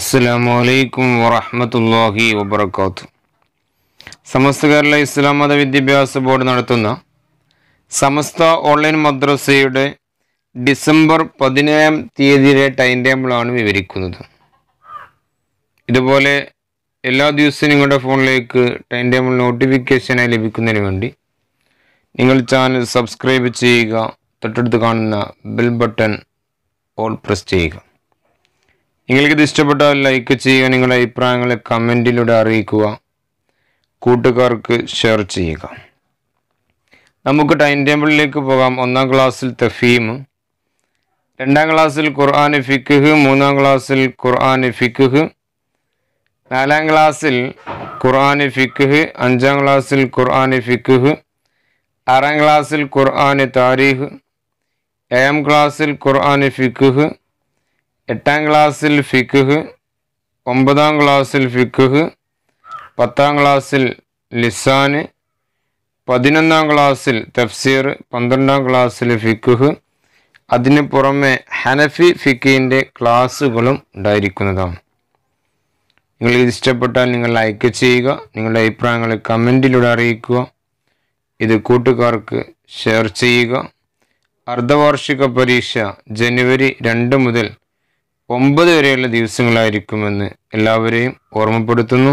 അസ്സലാമു അലൈക്കും വറഹമത്തല്ലാഹി വബർക്കാത്തു സമസ്ത കേരള ഇസ്ലാം മത വിദ്യാഭ്യാസ ബോർഡ് നടത്തുന്ന സമസ്ത ഓൺലൈൻ മദ്രസയുടെ ഡിസംബർ പതിനേഴാം തീയതിയിലെ ടൈം ടേബിളാണ് വിവരിക്കുന്നത് ഇതുപോലെ എല്ലാ ദിവസവും നിങ്ങളുടെ ഫോണിലേക്ക് ടൈം ടേബിൾ നോട്ടിഫിക്കേഷനായി ലഭിക്കുന്നതിന് വേണ്ടി നിങ്ങൾ ചാനൽ സബ്സ്ക്രൈബ് ചെയ്യുക തൊട്ടടുത്ത് കാണുന്ന ബെൽ ബട്ടൺ ഓൾ പ്രസ് ചെയ്യുക ഇത് ഇഷ്ടപ്പെട്ടാൽ ലൈക്ക് ചെയ്യുക നിങ്ങളുടെ അഭിപ്രായങ്ങൾ കമൻറ്റിലൂടെ അറിയിക്കുക കൂട്ടുകാർക്ക് ഷെയർ ചെയ്യുക നമുക്ക് ടൈം ടേബിളിലേക്ക് പോകാം ഒന്നാം ക്ലാസ്സിൽ തഫീം രണ്ടാം ക്ലാസ്സിൽ ഖുർആൻ ഫിക്കുഹ് മൂന്നാം ക്ലാസ്സിൽ ഖുർആൻ ഫിക്കുഹ് നാലാം ക്ലാസ്സിൽ ഖുർആൻ ഫിക്കുഹ് അഞ്ചാം ക്ലാസ്സിൽ ഖുർആൻ ഫിക്കുഹ് ആറാം ക്ലാസ്സിൽ ഖുർആൻ താരീഖ് ഏഴാം ക്ലാസ്സിൽ ഖുർആൻ ഫിക്കുഹ് എട്ടാം ക്ലാസ്സിൽ ഫിഖ് ഒമ്പതാം ക്ലാസ്സിൽ ഫിഖ് പത്താം ക്ലാസ്സിൽ ലിസാന് പതിനൊന്നാം ക്ലാസ്സിൽ തഫ്സീർ പന്ത്രണ്ടാം ക്ലാസ്സിൽ ഫിഖ് അതിന് പുറമെ ഹനഫി ഫിക്കിൻ്റെ ക്ലാസ്സുകളും ഉണ്ടായിരിക്കുന്നതാണ് നിങ്ങൾ ഇത് ഇഷ്ടപ്പെട്ടാൽ നിങ്ങൾ ലൈക്ക് ചെയ്യുക നിങ്ങളുടെ അഭിപ്രായങ്ങൾ കമൻറ്റിലൂടെ അറിയിക്കുക ഇത് കൂട്ടുകാർക്ക് ഷെയർ ചെയ്യുക അർദ്ധവാർഷിക പരീക്ഷ ജനുവരി രണ്ട് മുതൽ ഒമ്പത് വരെയുള്ള ദിവസങ്ങളായിരിക്കുമെന്ന് എല്ലാവരെയും ഓർമ്മപ്പെടുത്തുന്നു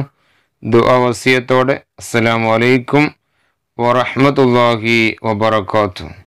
ദുആ വസിയത്തോടെ അസ്സലാമലൈക്കും വറഹമത്തല്ലാഹി വബർക്കാത്തു